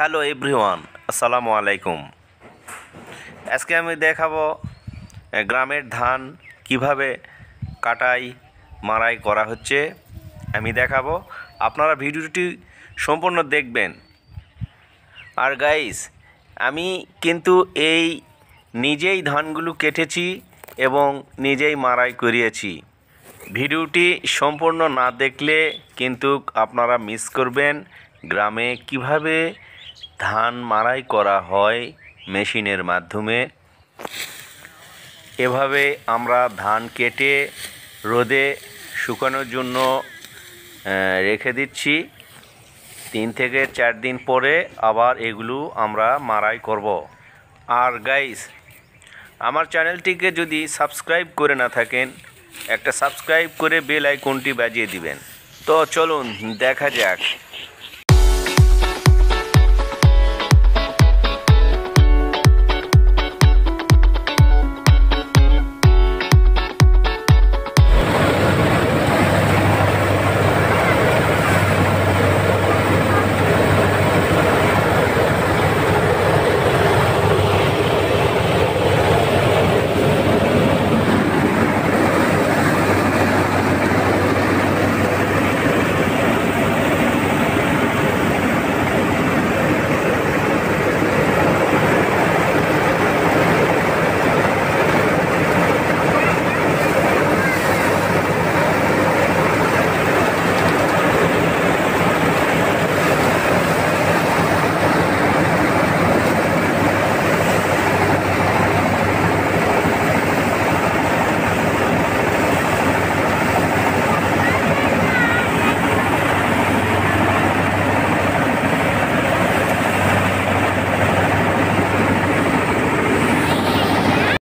hello everyone আসসালামু আলাইকুম আজকে আমি দেখাবো গ্রামের ধান কিভাবে কাটাই মারাই করা হচ্ছে আমি দেখাবো আপনারা ভিডিওটি সম্পূর্ণ দেখবেন আর গাইস আমি কিন্তু এই নিজেই ধানগুলো কেটেছি এবং নিজেই মারাই করিয়েছি ভিডিওটি সম্পূর্ণ না দেখলে কিন্তু আপনারা মিস করবেন গ্রামে কিভাবে ধান মাড়াই করা হয় মেশিনের মাধ্যমে এভাবে আমরা ধান কেটে রোদে শুকানোর জন্য রেখে দিচ্ছি তিন থেকে চার দিন পরে আবার এগুলো আমরা মারাই করব আর গাইস আমার চ্যানেলটিকে যদি সাবস্ক্রাইব করে না থাকেন একটা সাবস্ক্রাইব করে বেল আইকনটি বাজিয়ে দিবেন তো চলুন দেখা যাক